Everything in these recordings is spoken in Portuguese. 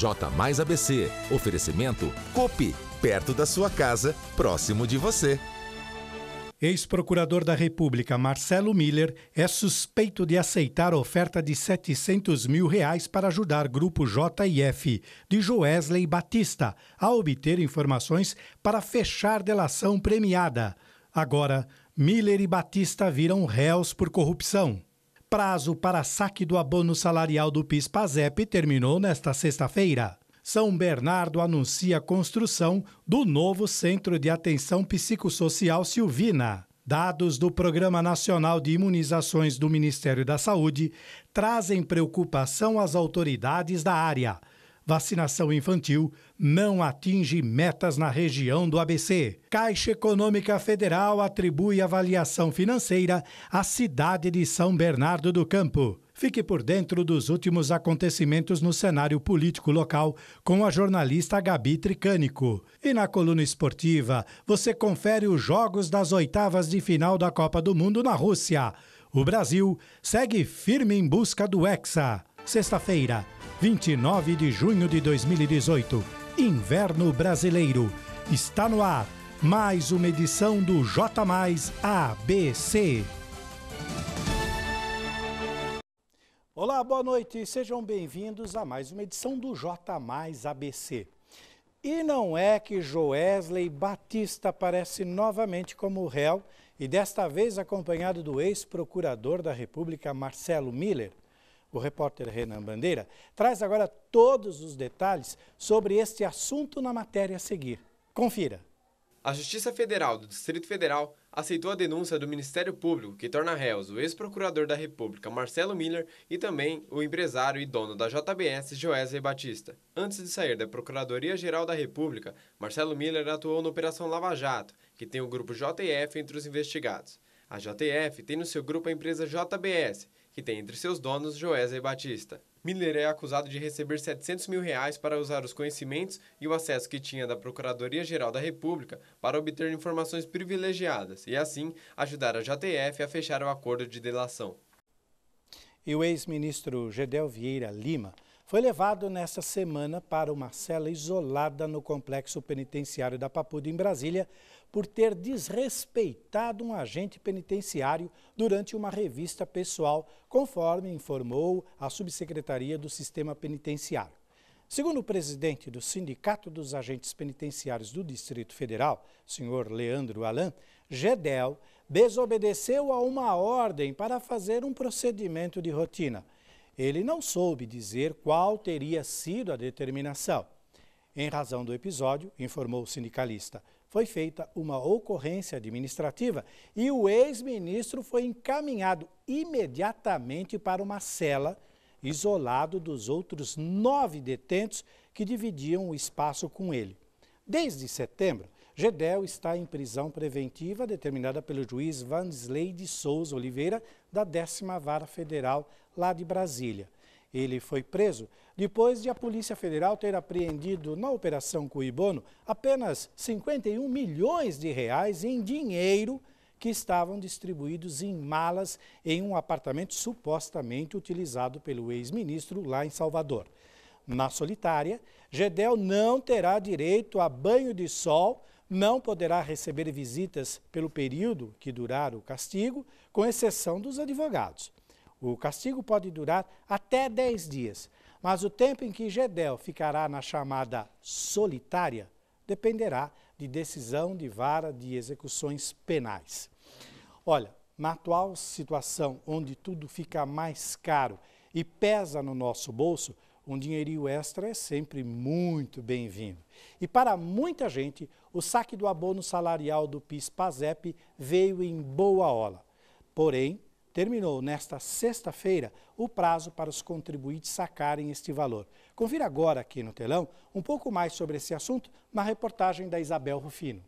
J Mais ABC. Oferecimento Copi, perto da sua casa, próximo de você. Ex-procurador da República Marcelo Miller é suspeito de aceitar oferta de 700 mil reais para ajudar Grupo F de Joesley Batista a obter informações para fechar delação premiada. Agora, Miller e Batista viram réus por corrupção prazo para saque do abono salarial do PIS-PASEP terminou nesta sexta-feira. São Bernardo anuncia a construção do novo Centro de Atenção Psicossocial Silvina. Dados do Programa Nacional de Imunizações do Ministério da Saúde trazem preocupação às autoridades da área vacinação infantil não atinge metas na região do ABC. Caixa Econômica Federal atribui avaliação financeira à cidade de São Bernardo do Campo. Fique por dentro dos últimos acontecimentos no cenário político local com a jornalista Gabi Tricânico. E na coluna esportiva, você confere os jogos das oitavas de final da Copa do Mundo na Rússia. O Brasil segue firme em busca do Hexa. Sexta-feira, 29 de junho de 2018, Inverno Brasileiro. Está no ar mais uma edição do J Mais ABC. Olá, boa noite e sejam bem-vindos a mais uma edição do J Mais ABC. E não é que Joesley Batista aparece novamente como réu e desta vez acompanhado do ex-procurador da República Marcelo Miller, o repórter Renan Bandeira, traz agora todos os detalhes sobre este assunto na matéria a seguir. Confira. A Justiça Federal do Distrito Federal aceitou a denúncia do Ministério Público que torna réus o ex-procurador da República Marcelo Miller e também o empresário e dono da JBS Joesley Batista. Antes de sair da Procuradoria-Geral da República, Marcelo Miller atuou na Operação Lava Jato, que tem o grupo JF entre os investigados. A JF tem no seu grupo a empresa JBS, que tem entre seus donos Joesa Batista. Miller é acusado de receber 700 mil reais para usar os conhecimentos e o acesso que tinha da Procuradoria-Geral da República para obter informações privilegiadas e, assim, ajudar a JTF a fechar o acordo de delação. E o ex-ministro Gedel Vieira Lima foi levado nesta semana para uma cela isolada no Complexo Penitenciário da Papuda, em Brasília, por ter desrespeitado um agente penitenciário durante uma revista pessoal, conforme informou a subsecretaria do Sistema Penitenciário. Segundo o presidente do Sindicato dos Agentes Penitenciários do Distrito Federal, senhor Leandro Alain, Gedel desobedeceu a uma ordem para fazer um procedimento de rotina. Ele não soube dizer qual teria sido a determinação. Em razão do episódio, informou o sindicalista, foi feita uma ocorrência administrativa e o ex-ministro foi encaminhado imediatamente para uma cela, isolado dos outros nove detentos que dividiam o espaço com ele. Desde setembro, Gedel está em prisão preventiva determinada pelo juiz Vansley de Souza Oliveira, da 10 Vara Federal, lá de Brasília. Ele foi preso depois de a Polícia Federal ter apreendido na Operação Cuibono apenas 51 milhões de reais em dinheiro que estavam distribuídos em malas em um apartamento supostamente utilizado pelo ex-ministro lá em Salvador. Na solitária, Gedel não terá direito a banho de sol, não poderá receber visitas pelo período que durar o castigo, com exceção dos advogados. O castigo pode durar até 10 dias, mas o tempo em que Gedel ficará na chamada solitária dependerá de decisão de vara de execuções penais. Olha, na atual situação onde tudo fica mais caro e pesa no nosso bolso, um dinheirinho extra é sempre muito bem-vindo. E para muita gente, o saque do abono salarial do PIS-PASEP veio em boa hora. Porém, Terminou nesta sexta-feira o prazo para os contribuintes sacarem este valor. Confira agora aqui no telão um pouco mais sobre esse assunto na reportagem da Isabel Rufino.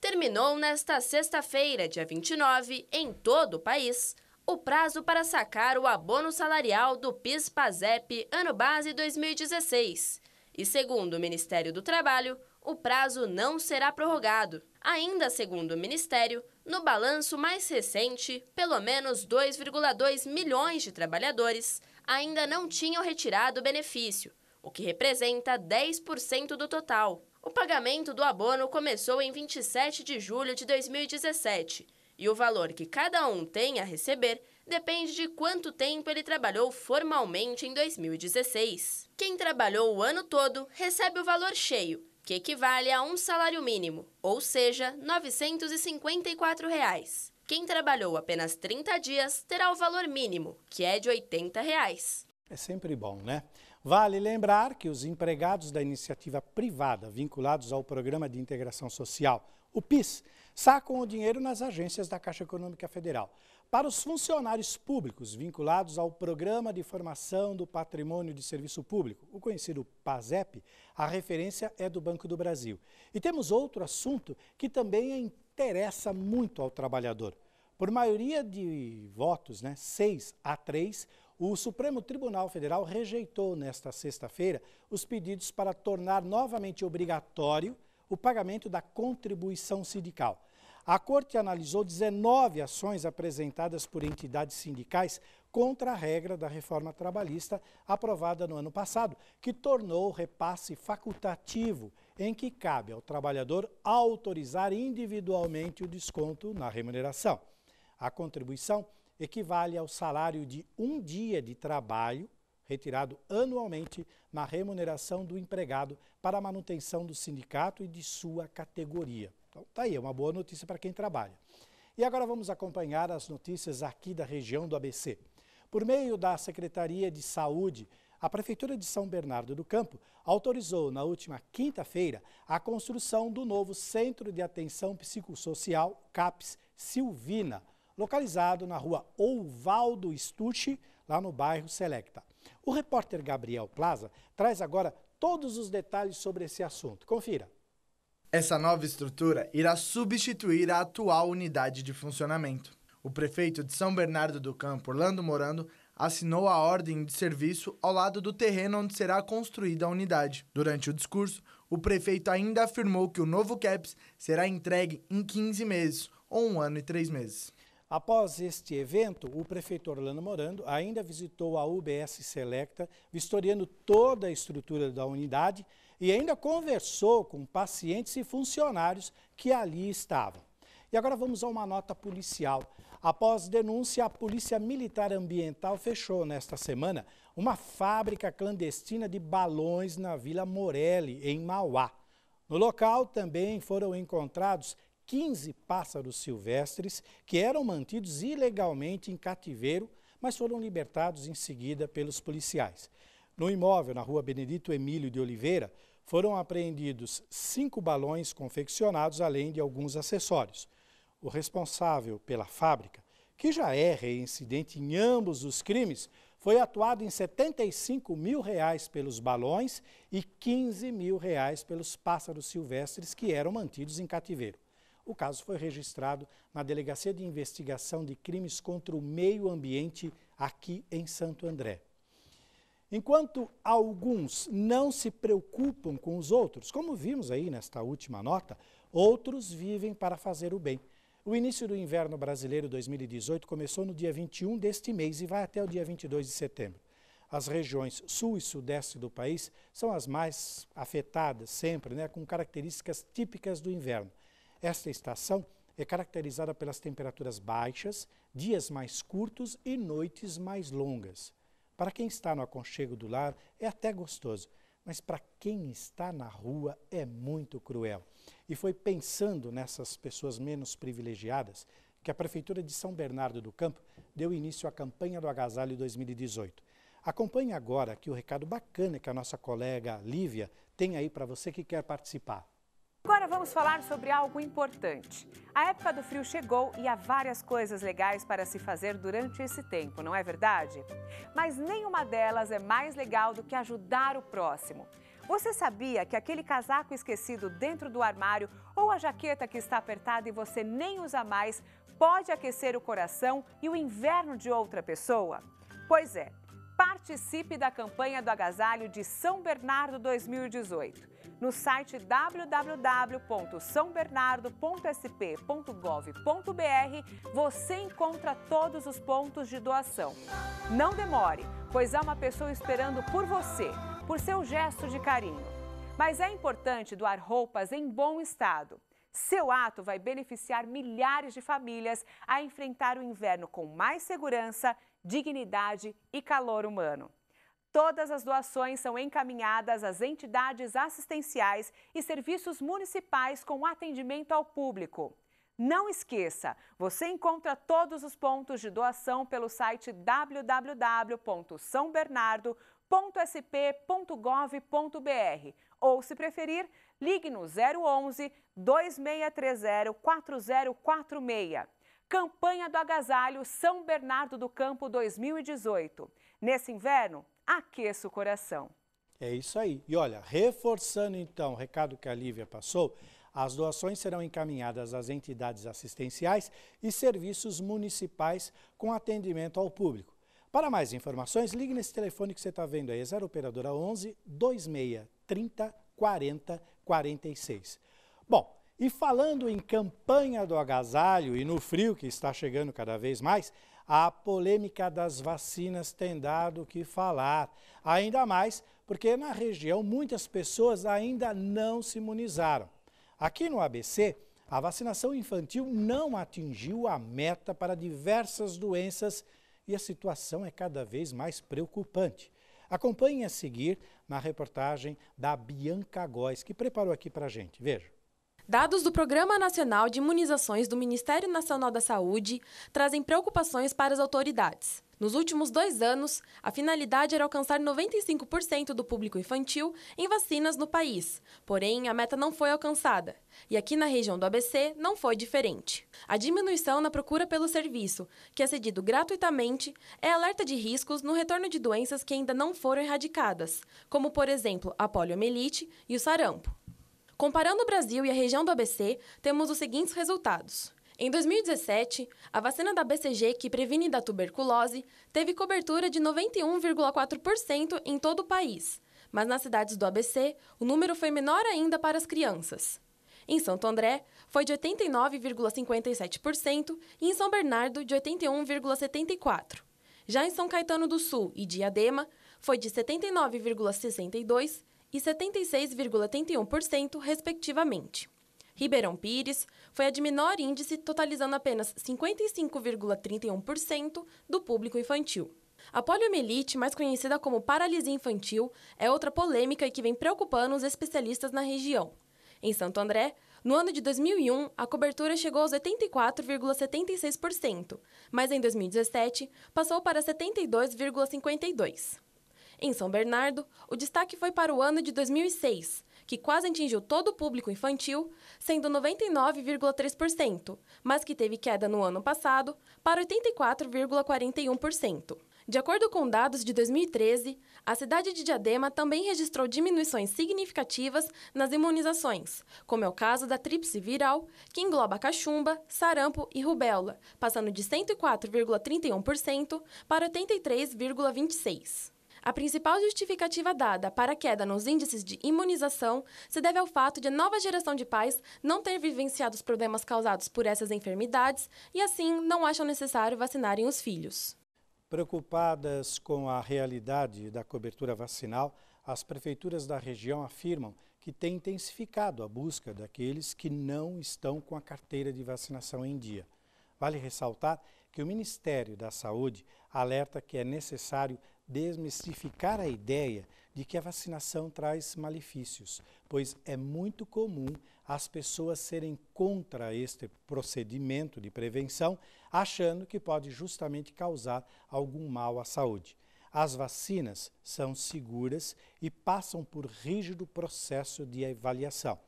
Terminou nesta sexta-feira, dia 29, em todo o país, o prazo para sacar o abono salarial do PIS-PASEP ano base 2016. E segundo o Ministério do Trabalho, o prazo não será prorrogado. Ainda segundo o Ministério, no balanço mais recente, pelo menos 2,2 milhões de trabalhadores ainda não tinham retirado o benefício, o que representa 10% do total. O pagamento do abono começou em 27 de julho de 2017 e o valor que cada um tem a receber depende de quanto tempo ele trabalhou formalmente em 2016. Quem trabalhou o ano todo recebe o valor cheio que equivale a um salário mínimo, ou seja, R$ 954. Reais. Quem trabalhou apenas 30 dias terá o valor mínimo, que é de R$ 80. Reais. É sempre bom, né? Vale lembrar que os empregados da iniciativa privada vinculados ao Programa de Integração Social, o PIS, sacam o dinheiro nas agências da Caixa Econômica Federal. Para os funcionários públicos vinculados ao Programa de Formação do Patrimônio de Serviço Público, o conhecido PASEP, a referência é do Banco do Brasil. E temos outro assunto que também interessa muito ao trabalhador. Por maioria de votos, né, 6 a 3, o Supremo Tribunal Federal rejeitou nesta sexta-feira os pedidos para tornar novamente obrigatório o pagamento da contribuição sindical a Corte analisou 19 ações apresentadas por entidades sindicais contra a regra da reforma trabalhista aprovada no ano passado, que tornou o repasse facultativo, em que cabe ao trabalhador autorizar individualmente o desconto na remuneração. A contribuição equivale ao salário de um dia de trabalho retirado anualmente na remuneração do empregado para a manutenção do sindicato e de sua categoria. Então, tá aí, é uma boa notícia para quem trabalha. E agora vamos acompanhar as notícias aqui da região do ABC. Por meio da Secretaria de Saúde, a Prefeitura de São Bernardo do Campo autorizou na última quinta-feira a construção do novo Centro de Atenção Psicossocial CAPS Silvina, localizado na rua Ovaldo Estuche, lá no bairro Selecta. O repórter Gabriel Plaza traz agora todos os detalhes sobre esse assunto. Confira. Essa nova estrutura irá substituir a atual unidade de funcionamento. O prefeito de São Bernardo do Campo, Orlando Morando, assinou a ordem de serviço ao lado do terreno onde será construída a unidade. Durante o discurso, o prefeito ainda afirmou que o novo CAPS será entregue em 15 meses, ou um ano e três meses. Após este evento, o prefeito Orlando Morando ainda visitou a UBS Selecta, vistoriando toda a estrutura da unidade e ainda conversou com pacientes e funcionários que ali estavam. E agora vamos a uma nota policial. Após denúncia, a Polícia Militar Ambiental fechou nesta semana uma fábrica clandestina de balões na Vila Morelli, em Mauá. No local também foram encontrados 15 pássaros silvestres que eram mantidos ilegalmente em cativeiro, mas foram libertados em seguida pelos policiais. No imóvel, na rua Benedito Emílio de Oliveira, foram apreendidos cinco balões confeccionados, além de alguns acessórios. O responsável pela fábrica, que já é reincidente em ambos os crimes, foi atuado em 75 mil reais pelos balões e 15 mil reais pelos pássaros silvestres que eram mantidos em cativeiro. O caso foi registrado na Delegacia de Investigação de Crimes contra o Meio Ambiente aqui em Santo André. Enquanto alguns não se preocupam com os outros, como vimos aí nesta última nota, outros vivem para fazer o bem. O início do inverno brasileiro 2018 começou no dia 21 deste mês e vai até o dia 22 de setembro. As regiões sul e sudeste do país são as mais afetadas sempre, né, com características típicas do inverno. Esta estação é caracterizada pelas temperaturas baixas, dias mais curtos e noites mais longas. Para quem está no aconchego do lar, é até gostoso, mas para quem está na rua é muito cruel. E foi pensando nessas pessoas menos privilegiadas que a Prefeitura de São Bernardo do Campo deu início à campanha do Agasalho 2018. Acompanhe agora que o recado bacana que a nossa colega Lívia tem aí para você que quer participar. Agora vamos falar sobre algo importante. A época do frio chegou e há várias coisas legais para se fazer durante esse tempo, não é verdade? Mas nenhuma delas é mais legal do que ajudar o próximo. Você sabia que aquele casaco esquecido dentro do armário ou a jaqueta que está apertada e você nem usa mais pode aquecer o coração e o inverno de outra pessoa? Pois é, participe da campanha do agasalho de São Bernardo 2018 no site www.sãobernardo.sp.gov.br você encontra todos os pontos de doação. Não demore, pois há uma pessoa esperando por você, por seu gesto de carinho. Mas é importante doar roupas em bom estado. Seu ato vai beneficiar milhares de famílias a enfrentar o inverno com mais segurança, dignidade e calor humano. Todas as doações são encaminhadas às entidades assistenciais e serviços municipais com atendimento ao público. Não esqueça, você encontra todos os pontos de doação pelo site www.sãobernardo.sp.gov.br ou, se preferir, ligue no 011 2630 4046. Campanha do Agasalho São Bernardo do Campo 2018. Nesse inverno, aqueça o coração. É isso aí. E olha, reforçando então o recado que a Lívia passou, as doações serão encaminhadas às entidades assistenciais e serviços municipais com atendimento ao público. Para mais informações, ligue nesse telefone que você está vendo aí, 0 operadora 11 26 30 40 46. Bom, e falando em campanha do agasalho e no frio que está chegando cada vez mais, a polêmica das vacinas tem dado o que falar, ainda mais porque na região muitas pessoas ainda não se imunizaram. Aqui no ABC, a vacinação infantil não atingiu a meta para diversas doenças e a situação é cada vez mais preocupante. Acompanhe a seguir na reportagem da Bianca Góes, que preparou aqui para a gente. Veja. Dados do Programa Nacional de Imunizações do Ministério Nacional da Saúde trazem preocupações para as autoridades. Nos últimos dois anos, a finalidade era alcançar 95% do público infantil em vacinas no país. Porém, a meta não foi alcançada. E aqui na região do ABC não foi diferente. A diminuição na procura pelo serviço, que é cedido gratuitamente, é alerta de riscos no retorno de doenças que ainda não foram erradicadas, como, por exemplo, a poliomielite e o sarampo. Comparando o Brasil e a região do ABC, temos os seguintes resultados. Em 2017, a vacina da BCG, que previne da tuberculose, teve cobertura de 91,4% em todo o país, mas nas cidades do ABC, o número foi menor ainda para as crianças. Em Santo André, foi de 89,57% e em São Bernardo, de 81,74%. Já em São Caetano do Sul e Diadema, foi de 79,62% e 76,31%, respectivamente. Ribeirão Pires foi a de menor índice, totalizando apenas 55,31% do público infantil. A poliomielite, mais conhecida como paralisia infantil, é outra polêmica e que vem preocupando os especialistas na região. Em Santo André, no ano de 2001, a cobertura chegou aos 84,76%, mas em 2017 passou para 72,52%. Em São Bernardo, o destaque foi para o ano de 2006, que quase atingiu todo o público infantil, sendo 99,3%, mas que teve queda no ano passado para 84,41%. De acordo com dados de 2013, a cidade de Diadema também registrou diminuições significativas nas imunizações, como é o caso da tríplice viral, que engloba cachumba, sarampo e rubéola, passando de 104,31% para 83,26%. A principal justificativa dada para a queda nos índices de imunização se deve ao fato de a nova geração de pais não ter vivenciado os problemas causados por essas enfermidades e, assim, não acham necessário vacinarem os filhos. Preocupadas com a realidade da cobertura vacinal, as prefeituras da região afirmam que têm intensificado a busca daqueles que não estão com a carteira de vacinação em dia. Vale ressaltar que o Ministério da Saúde alerta que é necessário desmistificar a ideia de que a vacinação traz malefícios, pois é muito comum as pessoas serem contra este procedimento de prevenção, achando que pode justamente causar algum mal à saúde. As vacinas são seguras e passam por rígido processo de avaliação.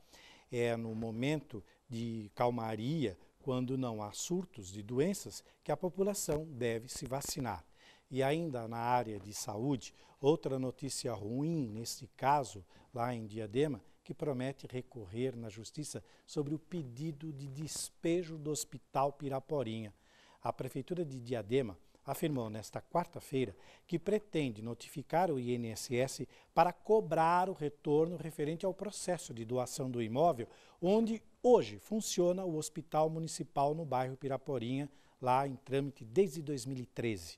É no momento de calmaria, quando não há surtos de doenças, que a população deve se vacinar. E ainda na área de saúde, outra notícia ruim, neste caso, lá em Diadema, que promete recorrer na justiça sobre o pedido de despejo do Hospital Piraporinha. A Prefeitura de Diadema afirmou nesta quarta-feira que pretende notificar o INSS para cobrar o retorno referente ao processo de doação do imóvel, onde hoje funciona o Hospital Municipal no bairro Piraporinha, lá em trâmite desde 2013.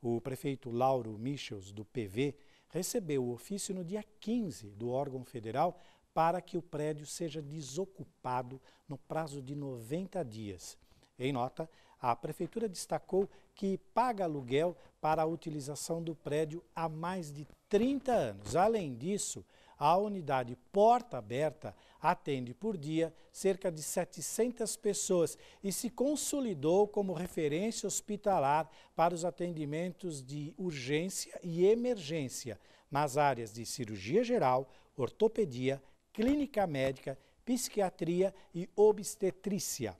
O prefeito Lauro Michels, do PV, recebeu o ofício no dia 15 do órgão federal para que o prédio seja desocupado no prazo de 90 dias. Em nota, a Prefeitura destacou que paga aluguel para a utilização do prédio há mais de 30 anos. Além disso, a unidade Porta Aberta atende por dia cerca de 700 pessoas e se consolidou como referência hospitalar para os atendimentos de urgência e emergência nas áreas de cirurgia geral, ortopedia, clínica médica, psiquiatria e obstetrícia.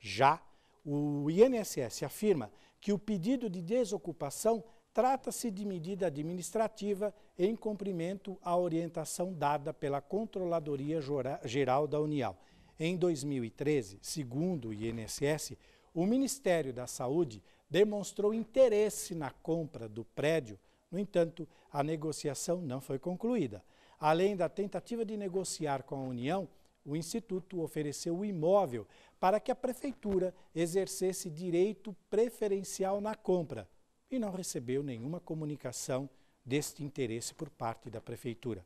Já o INSS afirma que o pedido de desocupação Trata-se de medida administrativa em cumprimento à orientação dada pela Controladoria Geral da União. Em 2013, segundo o INSS, o Ministério da Saúde demonstrou interesse na compra do prédio, no entanto, a negociação não foi concluída. Além da tentativa de negociar com a União, o Instituto ofereceu o imóvel para que a Prefeitura exercesse direito preferencial na compra e não recebeu nenhuma comunicação deste interesse por parte da Prefeitura.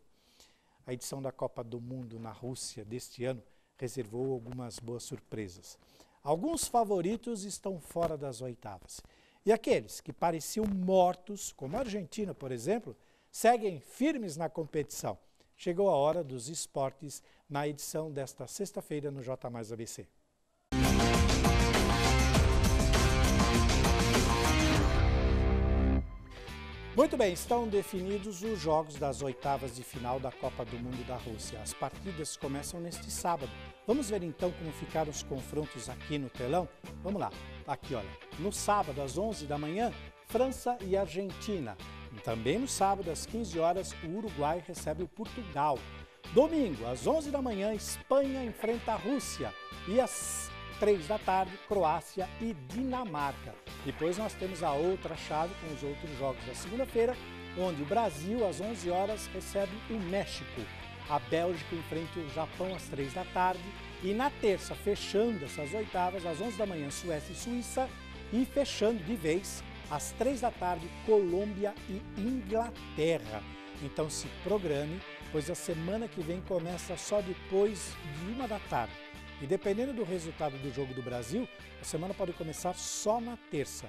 A edição da Copa do Mundo na Rússia deste ano reservou algumas boas surpresas. Alguns favoritos estão fora das oitavas. E aqueles que pareciam mortos, como a Argentina, por exemplo, seguem firmes na competição. Chegou a hora dos esportes na edição desta sexta-feira no J Mais ABC. Muito bem, estão definidos os jogos das oitavas de final da Copa do Mundo da Rússia. As partidas começam neste sábado. Vamos ver então como ficaram os confrontos aqui no telão? Vamos lá. Aqui, olha. No sábado, às 11 da manhã, França e Argentina. Também no sábado, às 15 horas, o Uruguai recebe o Portugal. Domingo, às 11 da manhã, Espanha enfrenta a Rússia. E às 3 da tarde, Croácia e Dinamarca. Depois nós temos a outra chave com os outros jogos da segunda-feira, onde o Brasil, às 11 horas, recebe o México. A Bélgica enfrenta o Japão às 3 da tarde. E na terça, fechando essas oitavas, às 11 da manhã, Suécia e Suíça. E fechando de vez, às 3 da tarde, Colômbia e Inglaterra. Então se programe, pois a semana que vem começa só depois de uma da tarde. E dependendo do resultado do jogo do Brasil, a semana pode começar só na terça.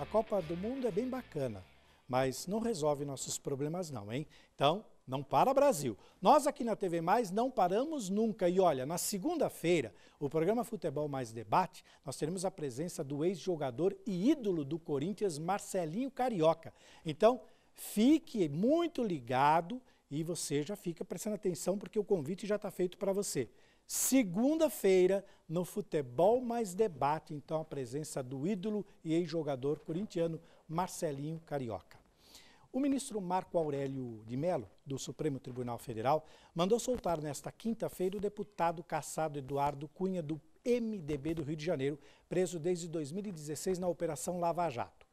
A Copa do Mundo é bem bacana, mas não resolve nossos problemas não, hein? Então, não para Brasil. Nós aqui na TV Mais não paramos nunca. E olha, na segunda-feira, o programa Futebol Mais Debate, nós teremos a presença do ex-jogador e ídolo do Corinthians, Marcelinho Carioca. Então, fique muito ligado e você já fica prestando atenção porque o convite já está feito para você. Segunda-feira, no Futebol Mais Debate, então, a presença do ídolo e ex-jogador corintiano Marcelinho Carioca. O ministro Marco Aurélio de Mello, do Supremo Tribunal Federal, mandou soltar nesta quinta-feira o deputado caçado Eduardo Cunha, do MDB do Rio de Janeiro, preso desde 2016 na Operação Lava Jato.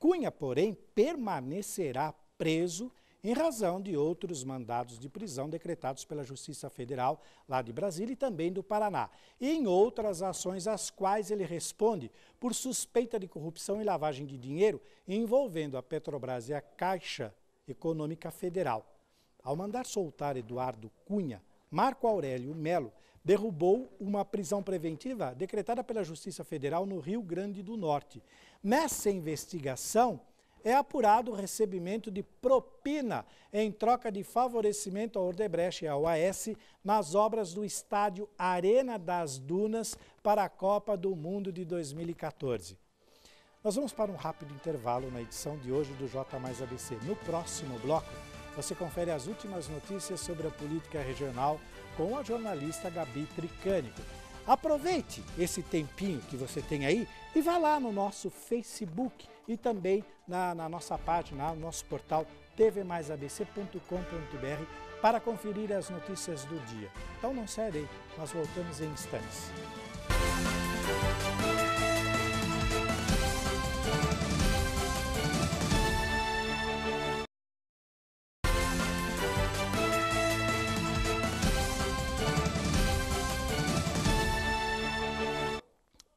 Cunha, porém, permanecerá preso em razão de outros mandados de prisão decretados pela Justiça Federal lá de Brasília e também do Paraná, e em outras ações às quais ele responde por suspeita de corrupção e lavagem de dinheiro envolvendo a Petrobras e a Caixa Econômica Federal. Ao mandar soltar Eduardo Cunha, Marco Aurélio Melo derrubou uma prisão preventiva decretada pela Justiça Federal no Rio Grande do Norte. Nessa investigação, é apurado o recebimento de propina em troca de favorecimento ao Ordebrecht e ao AS nas obras do estádio Arena das Dunas para a Copa do Mundo de 2014. Nós vamos para um rápido intervalo na edição de hoje do J Mais ABC. No próximo bloco, você confere as últimas notícias sobre a política regional com a jornalista Gabi Tricânico. Aproveite esse tempinho que você tem aí e vá lá no nosso Facebook e também na, na nossa página, no nosso portal tvmaisabc.com.br para conferir as notícias do dia. Então não saia daí, nós voltamos em instantes.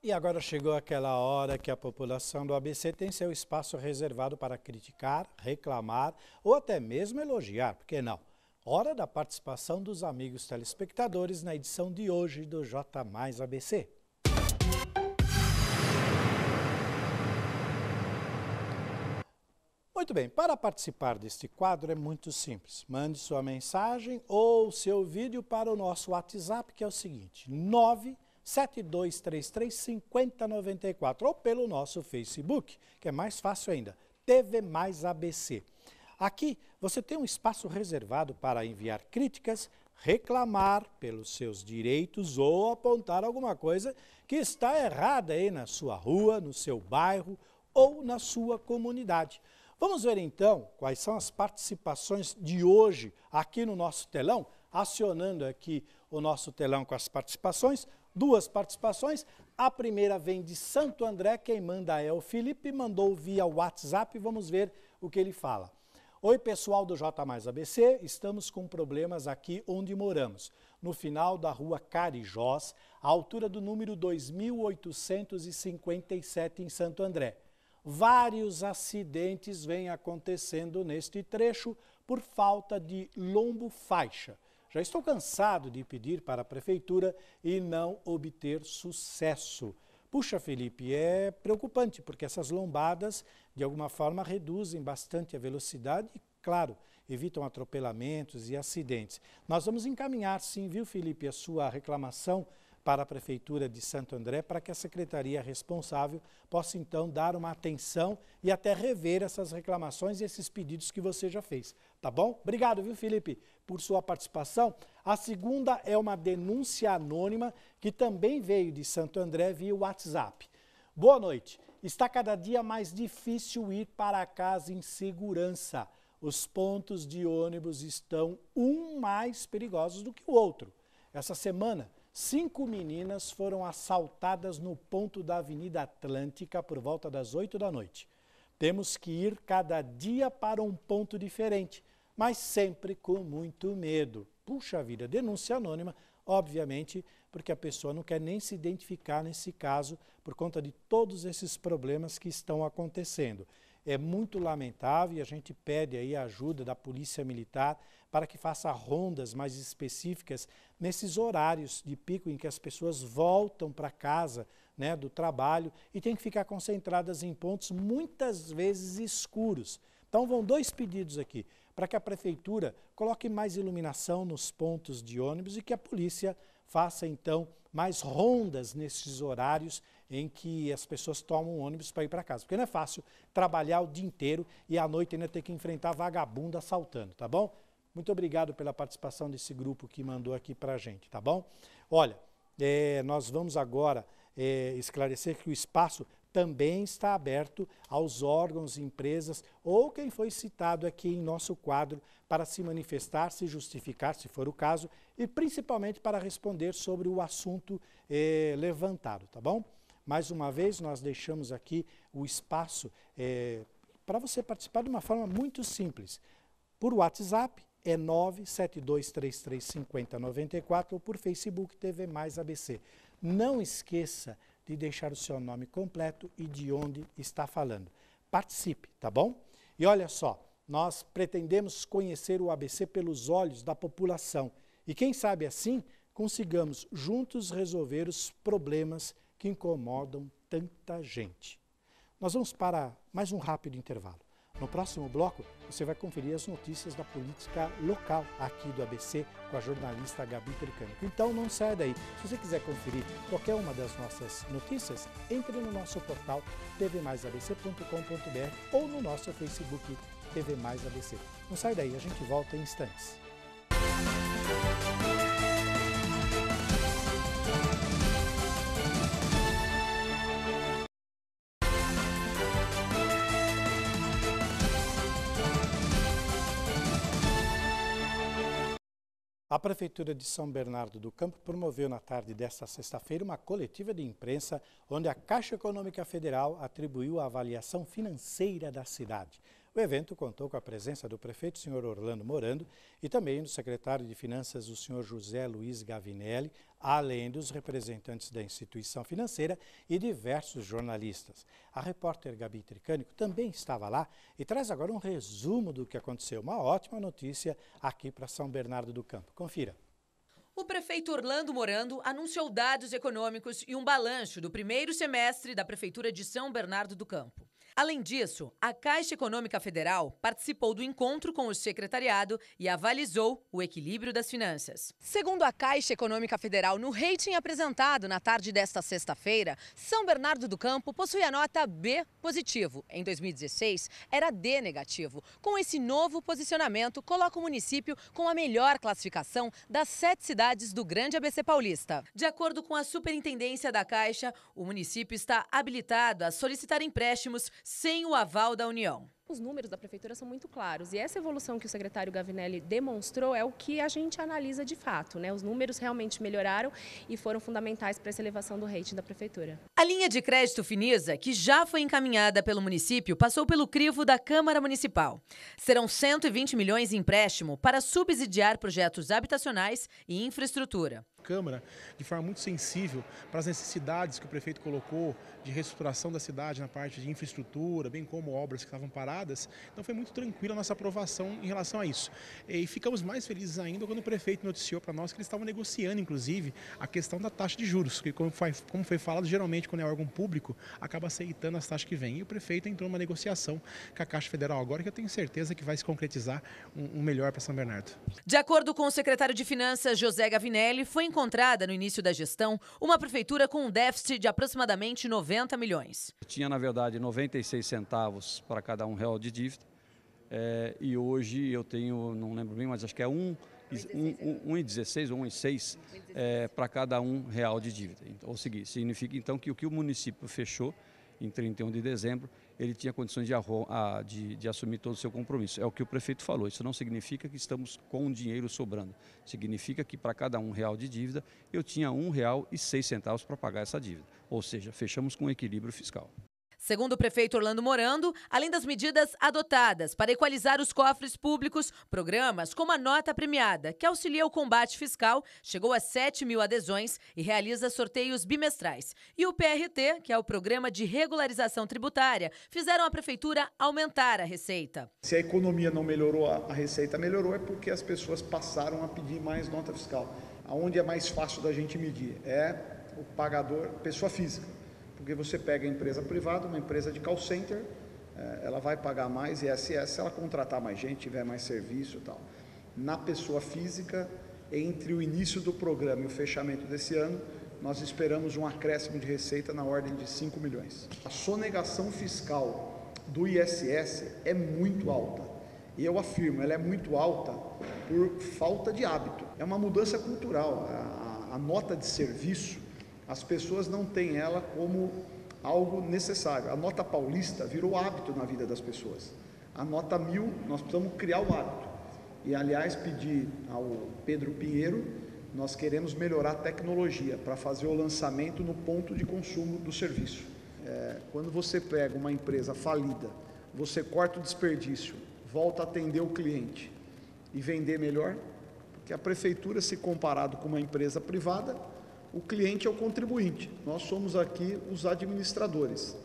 E agora chegou aquela hora que a população do ABC tem seu espaço reservado para criticar, reclamar ou até mesmo elogiar, por que não? Hora da participação dos amigos telespectadores na edição de hoje do J Mais ABC. Muito bem, para participar deste quadro é muito simples. Mande sua mensagem ou seu vídeo para o nosso WhatsApp, que é o seguinte, 9 7233 5094 ou pelo nosso Facebook, que é mais fácil ainda, TV Mais ABC. Aqui você tem um espaço reservado para enviar críticas, reclamar pelos seus direitos ou apontar alguma coisa que está errada aí na sua rua, no seu bairro ou na sua comunidade. Vamos ver então quais são as participações de hoje aqui no nosso telão, acionando aqui o nosso telão com as participações duas participações. A primeira vem de Santo André, quem manda é o Felipe, mandou via WhatsApp, vamos ver o que ele fala. Oi, pessoal do J Mais ABC, estamos com problemas aqui onde moramos. No final da rua Carijós, à altura do número 2857 em Santo André. Vários acidentes vêm acontecendo neste trecho por falta de lombo faixa. Já estou cansado de pedir para a prefeitura e não obter sucesso. Puxa, Felipe, é preocupante, porque essas lombadas, de alguma forma, reduzem bastante a velocidade e, claro, evitam atropelamentos e acidentes. Nós vamos encaminhar, sim, viu, Felipe, a sua reclamação para a Prefeitura de Santo André, para que a secretaria responsável possa, então, dar uma atenção e até rever essas reclamações e esses pedidos que você já fez. Tá bom? Obrigado, viu, Felipe, por sua participação. A segunda é uma denúncia anônima que também veio de Santo André via WhatsApp. Boa noite. Está cada dia mais difícil ir para casa em segurança. Os pontos de ônibus estão um mais perigosos do que o outro. Essa semana, cinco meninas foram assaltadas no ponto da Avenida Atlântica por volta das 8 da noite. Temos que ir cada dia para um ponto diferente mas sempre com muito medo. Puxa vida, denúncia anônima, obviamente, porque a pessoa não quer nem se identificar nesse caso por conta de todos esses problemas que estão acontecendo. É muito lamentável e a gente pede aí a ajuda da Polícia Militar para que faça rondas mais específicas nesses horários de pico em que as pessoas voltam para casa né, do trabalho e têm que ficar concentradas em pontos muitas vezes escuros então vão dois pedidos aqui, para que a prefeitura coloque mais iluminação nos pontos de ônibus e que a polícia faça então mais rondas nesses horários em que as pessoas tomam ônibus para ir para casa. Porque não é fácil trabalhar o dia inteiro e à noite ainda ter que enfrentar vagabundo assaltando, tá bom? Muito obrigado pela participação desse grupo que mandou aqui para a gente, tá bom? Olha, é, nós vamos agora é, esclarecer que o espaço também está aberto aos órgãos, empresas ou quem foi citado aqui em nosso quadro para se manifestar, se justificar, se for o caso, e principalmente para responder sobre o assunto eh, levantado, tá bom? Mais uma vez, nós deixamos aqui o espaço eh, para você participar de uma forma muito simples. Por WhatsApp é 972335094 ou por Facebook TV Mais ABC. Não esqueça de deixar o seu nome completo e de onde está falando. Participe, tá bom? E olha só, nós pretendemos conhecer o ABC pelos olhos da população e, quem sabe assim, consigamos juntos resolver os problemas que incomodam tanta gente. Nós vamos para mais um rápido intervalo. No próximo bloco, você vai conferir as notícias da política local aqui do ABC com a jornalista Gabi Percânico. Então não saia daí. Se você quiser conferir qualquer uma das nossas notícias, entre no nosso portal tvmaisabc.com.br ou no nosso Facebook TV Mais ABC. Não sai daí, a gente volta em instantes. A Prefeitura de São Bernardo do Campo promoveu na tarde desta sexta-feira uma coletiva de imprensa onde a Caixa Econômica Federal atribuiu a avaliação financeira da cidade. O evento contou com a presença do prefeito, senhor Orlando Morando, e também do secretário de Finanças, o senhor José Luiz Gavinelli, além dos representantes da instituição financeira e diversos jornalistas. A repórter Gabi Tricânico também estava lá e traz agora um resumo do que aconteceu. Uma ótima notícia aqui para São Bernardo do Campo. Confira. O prefeito Orlando Morando anunciou dados econômicos e um balanço do primeiro semestre da Prefeitura de São Bernardo do Campo. Além disso, a Caixa Econômica Federal participou do encontro com o secretariado e avalizou o equilíbrio das finanças. Segundo a Caixa Econômica Federal, no rating apresentado na tarde desta sexta-feira, São Bernardo do Campo possui a nota B positivo. Em 2016, era D negativo. Com esse novo posicionamento, coloca o município com a melhor classificação das sete cidades do Grande ABC Paulista. De acordo com a superintendência da Caixa, o município está habilitado a solicitar empréstimos sem o aval da União. Os números da prefeitura são muito claros e essa evolução que o secretário Gavinelli demonstrou é o que a gente analisa de fato, né? Os números realmente melhoraram e foram fundamentais para essa elevação do rating da prefeitura. A linha de crédito Finisa, que já foi encaminhada pelo município, passou pelo crivo da Câmara Municipal. Serão 120 milhões em empréstimo para subsidiar projetos habitacionais e infraestrutura. Câmara de forma muito sensível para as necessidades que o prefeito colocou de reestruturação da cidade na parte de infraestrutura, bem como obras que estavam paradas. Então foi muito tranquila a nossa aprovação em relação a isso. E ficamos mais felizes ainda quando o prefeito noticiou para nós que eles estavam negociando, inclusive, a questão da taxa de juros, que como foi, como foi falado, geralmente quando é órgão público, acaba aceitando as taxas que vêm. E o prefeito entrou numa negociação com a Caixa Federal agora, que eu tenho certeza que vai se concretizar um, um melhor para São Bernardo. De acordo com o secretário de Finanças, José Gavinelli, foi encontrada no início da gestão uma prefeitura com um déficit de aproximadamente 90 milhões. Tinha, na verdade, 96 centavos para cada um real de dívida. É, e hoje eu tenho, não lembro bem, mas acho que é 1,16 um, um, um, um ou 1,6 é, para cada um real de dívida. Ou seja, significa então que o que o município fechou em 31 de dezembro, ele tinha condições de, de, de, assumir todo o seu compromisso. É o que o prefeito falou. Isso não significa que estamos com dinheiro sobrando. Significa que para cada um real de dívida, eu tinha um real e seis centavos para pagar essa dívida. Ou seja, fechamos com equilíbrio fiscal. Segundo o prefeito Orlando Morando, além das medidas adotadas para equalizar os cofres públicos, programas como a nota premiada, que auxilia o combate fiscal, chegou a 7 mil adesões e realiza sorteios bimestrais. E o PRT, que é o Programa de Regularização Tributária, fizeram a prefeitura aumentar a receita. Se a economia não melhorou, a receita melhorou, é porque as pessoas passaram a pedir mais nota fiscal. Aonde é mais fácil da gente medir? É o pagador, pessoa física. Porque você pega a empresa privada, uma empresa de call center, eh, ela vai pagar mais ISS se ela contratar mais gente, tiver mais serviço e tal. Na pessoa física, entre o início do programa e o fechamento desse ano, nós esperamos um acréscimo de receita na ordem de 5 milhões. A sonegação fiscal do ISS é muito alta. E eu afirmo, ela é muito alta por falta de hábito. É uma mudança cultural. A, a nota de serviço as pessoas não têm ela como algo necessário. A nota paulista virou hábito na vida das pessoas. A nota mil, nós precisamos criar o hábito. E, aliás, pedi ao Pedro Pinheiro, nós queremos melhorar a tecnologia para fazer o lançamento no ponto de consumo do serviço. É, quando você pega uma empresa falida, você corta o desperdício, volta a atender o cliente e vender melhor, porque a prefeitura, se comparado com uma empresa privada, o cliente é o contribuinte, nós somos aqui os administradores.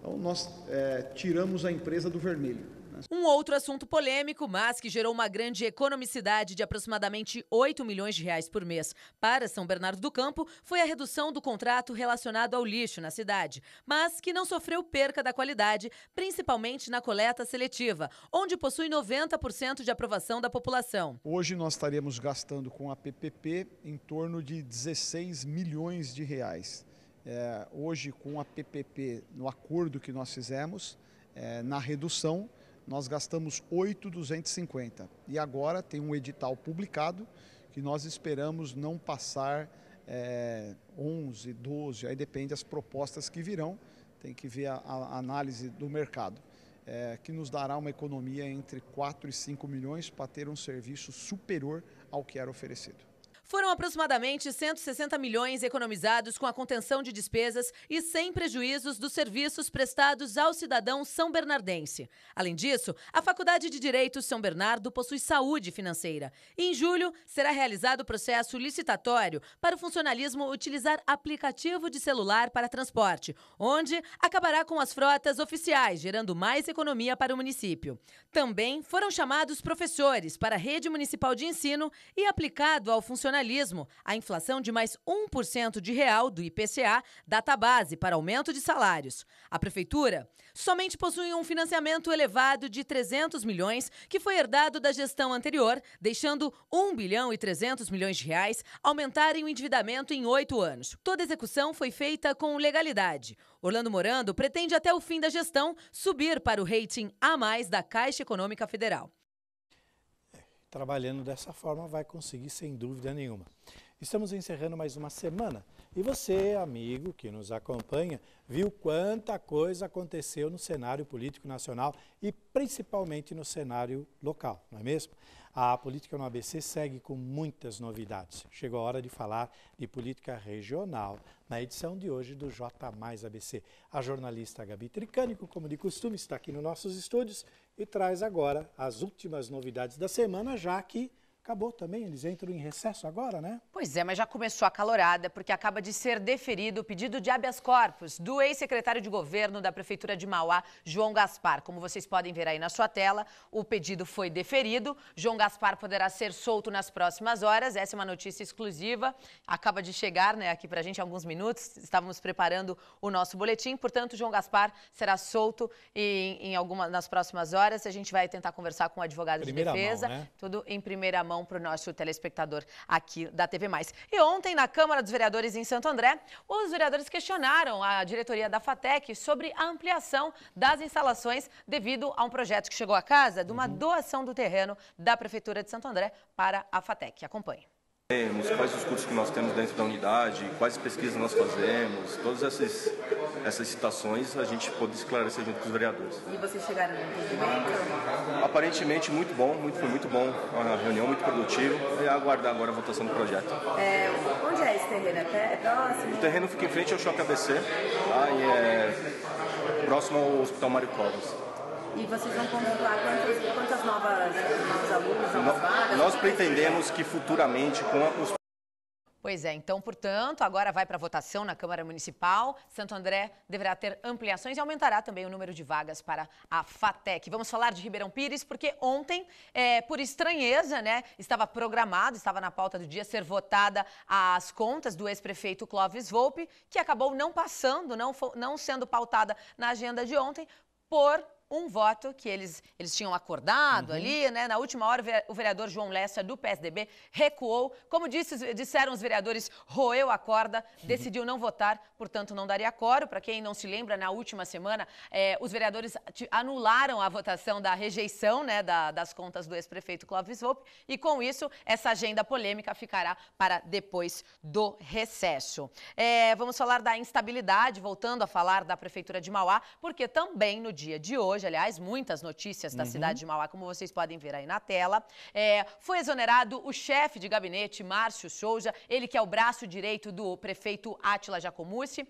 Então, nós é, tiramos a empresa do vermelho. Um outro assunto polêmico, mas que gerou uma grande economicidade de aproximadamente 8 milhões de reais por mês para São Bernardo do Campo foi a redução do contrato relacionado ao lixo na cidade, mas que não sofreu perca da qualidade, principalmente na coleta seletiva, onde possui 90% de aprovação da população. Hoje nós estaremos gastando com a PPP em torno de 16 milhões de reais. É, hoje, com a PPP, no acordo que nós fizemos, é, na redução, nós gastamos 8,250. E agora tem um edital publicado que nós esperamos não passar é, 11, 12, aí depende das propostas que virão, tem que ver a, a análise do mercado, é, que nos dará uma economia entre 4 e 5 milhões para ter um serviço superior ao que era oferecido. Foram aproximadamente 160 milhões economizados com a contenção de despesas e sem prejuízos dos serviços prestados ao cidadão são bernardense. Além disso, a Faculdade de Direito São Bernardo possui saúde financeira. E em julho, será realizado o processo licitatório para o funcionalismo utilizar aplicativo de celular para transporte, onde acabará com as frotas oficiais, gerando mais economia para o município. Também foram chamados professores para a rede municipal de ensino e aplicado ao funcionalismo a inflação de mais 1% de real do IPCA, data base para aumento de salários. A prefeitura somente possui um financiamento elevado de 300 milhões que foi herdado da gestão anterior, deixando 1 bilhão e 300 milhões de reais aumentarem o endividamento em oito anos. Toda execução foi feita com legalidade. Orlando Morando pretende até o fim da gestão subir para o rating A+ da Caixa Econômica Federal trabalhando dessa forma vai conseguir sem dúvida nenhuma. Estamos encerrando mais uma semana e você, amigo que nos acompanha, viu quanta coisa aconteceu no cenário político nacional e principalmente no cenário local, não é mesmo? A política no ABC segue com muitas novidades. Chegou a hora de falar de política regional na edição de hoje do J Mais ABC. A jornalista Gabi Tricânico, como de costume, está aqui nos nossos estúdios e traz agora as últimas novidades da semana, já que Acabou também, eles entram em recesso agora, né? Pois é, mas já começou a calorada, porque acaba de ser deferido o pedido de habeas corpus do ex-secretário de governo da Prefeitura de Mauá, João Gaspar. Como vocês podem ver aí na sua tela, o pedido foi deferido. João Gaspar poderá ser solto nas próximas horas. Essa é uma notícia exclusiva. Acaba de chegar né, aqui para a gente há alguns minutos. Estávamos preparando o nosso boletim. Portanto, João Gaspar será solto em, em alguma, nas próximas horas. A gente vai tentar conversar com o advogado primeira de defesa. Mão, né? Tudo em primeira mão mão para o nosso telespectador aqui da TV Mais. E ontem, na Câmara dos Vereadores em Santo André, os vereadores questionaram a diretoria da FATEC sobre a ampliação das instalações devido a um projeto que chegou à casa de uma uhum. doação do terreno da Prefeitura de Santo André para a FATEC. Acompanhe. Quais os cursos que nós temos dentro da unidade, quais pesquisas nós fazemos, todas essas, essas citações a gente pode esclarecer junto com os vereadores. E vocês chegaram no entendimento? Aparentemente muito bom, muito, foi muito bom, a reunião muito produtivo e aguardar agora a votação do projeto. É, onde é esse terreno? É, é próximo? O terreno fica em frente ao Choque ABC tá? e é próximo ao Hospital Mário Covas. E vocês vão contemplar quantas novas, novos alunos, novas vagas? Nós pretendemos que futuramente, com a os Pois é, então, portanto, agora vai para votação na Câmara Municipal. Santo André deverá ter ampliações e aumentará também o número de vagas para a FATEC. Vamos falar de Ribeirão Pires, porque ontem, é, por estranheza, né, estava programado, estava na pauta do dia ser votada as contas do ex-prefeito Clóvis Volpe, que acabou não passando, não, não sendo pautada na agenda de ontem, por um voto que eles, eles tinham acordado uhum. ali, né? Na última hora, o vereador João Lessa, do PSDB, recuou. Como disse, disseram os vereadores, roeu a corda, uhum. decidiu não votar, portanto, não daria coro. Para quem não se lembra, na última semana, é, os vereadores anularam a votação da rejeição né, da, das contas do ex-prefeito Clóvis Volpe, e com isso, essa agenda polêmica ficará para depois do recesso. É, vamos falar da instabilidade, voltando a falar da Prefeitura de Mauá, porque também no dia de hoje, hoje, aliás, muitas notícias da uhum. cidade de Mauá, como vocês podem ver aí na tela. É, foi exonerado o chefe de gabinete, Márcio Souza, ele que é o braço direito do prefeito Átila Jacomucci.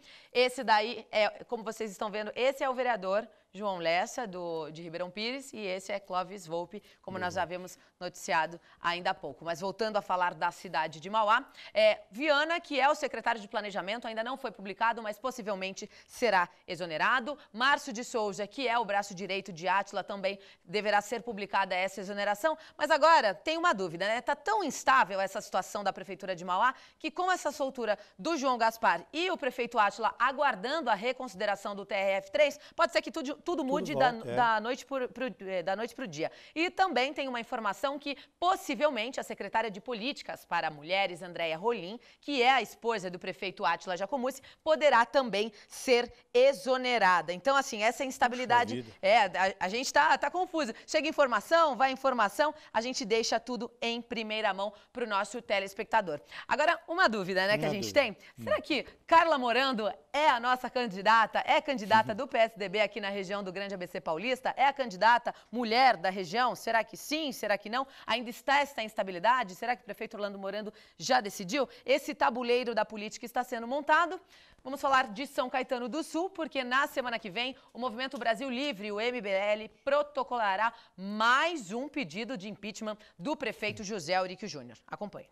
Esse daí, é, como vocês estão vendo, esse é o vereador João Lessa, do, de Ribeirão Pires, e esse é Clóvis Volpe, como nós nós havíamos noticiado ainda há pouco. Mas voltando a falar da cidade de Mauá, é, Viana, que é o secretário de Planejamento, ainda não foi publicado, mas possivelmente será exonerado. Márcio de Souza, que é o braço direito de Átila, também deverá ser publicada essa exoneração. Mas agora tem uma dúvida, né? Está tão instável essa situação da Prefeitura de Mauá que com essa soltura do João Gaspar e o prefeito Átila aguardando a reconsideração do TRF3, pode ser que tudo, tudo mude tudo volta, da, é. da, noite pro, é, da noite para o dia. E também tem uma informação que possivelmente a secretária de Políticas para Mulheres, Andréia Rolim, que é a esposa do prefeito Átila Jacomucci, poderá também ser exonerada. Então, assim, essa instabilidade. É, a, a gente está tá confuso. Chega informação, vai informação, a gente deixa tudo em primeira mão para o nosso telespectador. Agora, uma dúvida né, que a gente dúvida. tem: será hum. que Carla Morando é a nossa candidata, é candidata do PSDB aqui na região? região do Grande ABC Paulista? É a candidata mulher da região? Será que sim? Será que não? Ainda está essa instabilidade? Será que o prefeito Orlando Morando já decidiu? Esse tabuleiro da política está sendo montado. Vamos falar de São Caetano do Sul, porque na semana que vem o Movimento Brasil Livre, o MBL, protocolará mais um pedido de impeachment do prefeito José Auríquio Júnior. Acompanhe.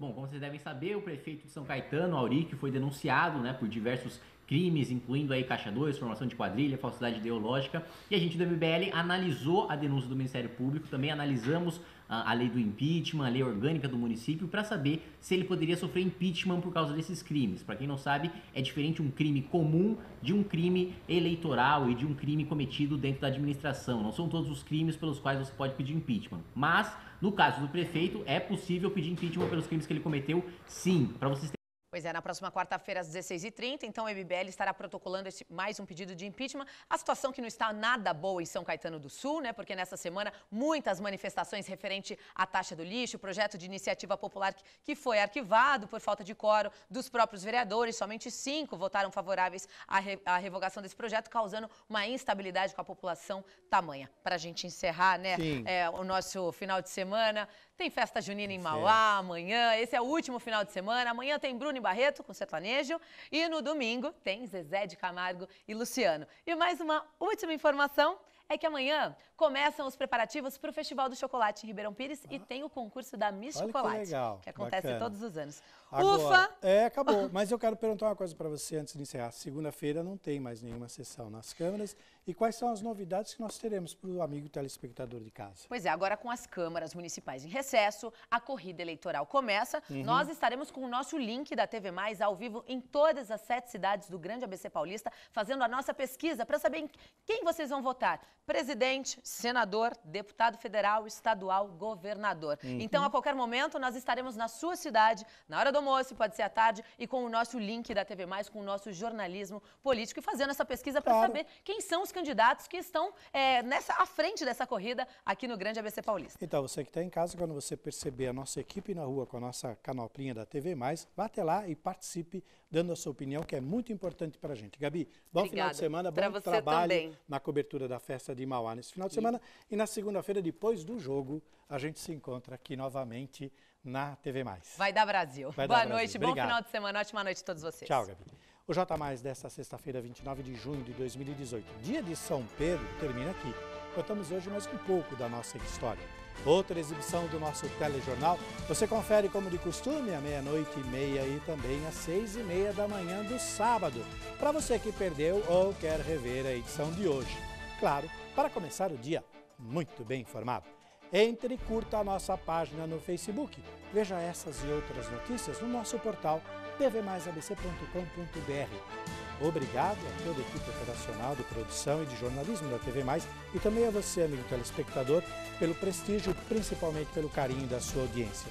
Bom, como vocês devem saber, o prefeito de São Caetano, Auric, foi denunciado né, por diversos crimes, incluindo aí Caixa 2, formação de quadrilha, falsidade ideológica. E a gente do MBL analisou a denúncia do Ministério Público, também analisamos a lei do impeachment, a lei orgânica do município, para saber se ele poderia sofrer impeachment por causa desses crimes. Para quem não sabe, é diferente um crime comum de um crime eleitoral e de um crime cometido dentro da administração. Não são todos os crimes pelos quais você pode pedir impeachment. Mas, no caso do prefeito, é possível pedir impeachment pelos crimes que ele cometeu, sim. Para vocês Pois é, na próxima quarta-feira, às 16h30, então o MBL estará protocolando esse, mais um pedido de impeachment. A situação que não está nada boa em São Caetano do Sul, né? Porque nessa semana, muitas manifestações referente à taxa do lixo, projeto de iniciativa popular que, que foi arquivado por falta de coro dos próprios vereadores. Somente cinco votaram favoráveis à, re, à revogação desse projeto, causando uma instabilidade com a população tamanha. Para a gente encerrar, né? É, o nosso final de semana, tem festa junina em Mauá amanhã. Esse é o último final de semana. Amanhã tem Bruno e Barreto com sertanejo. E no domingo tem Zezé de Camargo e Luciano. E mais uma última informação é que amanhã começam os preparativos para o Festival do Chocolate em Ribeirão Pires ah. e tem o concurso da Miss Chocolate, que, legal. que acontece Bacana. todos os anos. Agora, Ufa! É, acabou. Mas eu quero perguntar uma coisa para você antes de encerrar. Segunda-feira não tem mais nenhuma sessão nas câmeras e quais são as novidades que nós teremos para o amigo telespectador de casa. Pois é, agora com as câmaras municipais em recesso, a corrida eleitoral começa. Uhum. Nós estaremos com o nosso link da TV Mais ao vivo em todas as sete cidades do Grande ABC Paulista, fazendo a nossa pesquisa para saber quem vocês vão votar: presidente, senador, deputado federal, estadual, governador. Uhum. Então, a qualquer momento, nós estaremos na sua cidade, na hora do almoço, pode ser à tarde, e com o nosso link da TV Mais, com o nosso jornalismo político e fazendo essa pesquisa para claro. saber quem são os candidatos que estão é, nessa, à frente dessa corrida aqui no Grande ABC Paulista. Então, você que está em casa, quando você perceber a nossa equipe na rua com a nossa canoplinha da TV+, vá até lá e participe dando a sua opinião, que é muito importante para a gente. Gabi, bom Obrigada. final de semana, bom trabalho também. na cobertura da festa de Mauá nesse final de semana. E, e na segunda-feira, depois do jogo, a gente se encontra aqui novamente na TV Mais. Vai dar Brasil. Vai Boa dar noite, Brasil. bom Obrigado. final de semana, ótima noite a todos vocês. Tchau, Gabi. O J Mais desta sexta-feira, 29 de junho de 2018, dia de São Pedro, termina aqui. Contamos hoje mais um pouco da nossa história. Outra exibição do nosso telejornal você confere como de costume à meia-noite e meia e também às seis e meia da manhã do sábado, para você que perdeu ou quer rever a edição de hoje. Claro, para começar o dia muito bem informado. Entre e curta a nossa página no Facebook. Veja essas e outras notícias no nosso portal tvmaisabc.com.br. Obrigado a toda a equipe operacional de produção e de jornalismo da TV Mais e também a você, amigo telespectador, pelo prestígio e principalmente pelo carinho da sua audiência.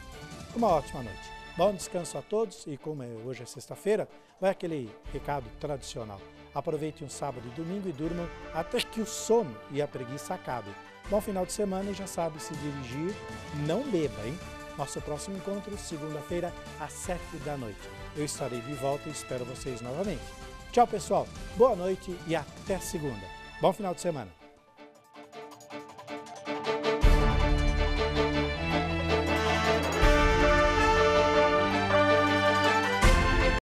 Uma ótima noite. Bom descanso a todos e como é, hoje é sexta-feira, vai aquele recado tradicional. Aproveitem um sábado e domingo e durmam até que o sono e a preguiça acabem. Bom final de semana e já sabe, se dirigir, não beba, hein? Nosso próximo encontro, segunda-feira, às sete da noite. Eu estarei de volta e espero vocês novamente. Tchau, pessoal. Boa noite e até segunda. Bom final de semana.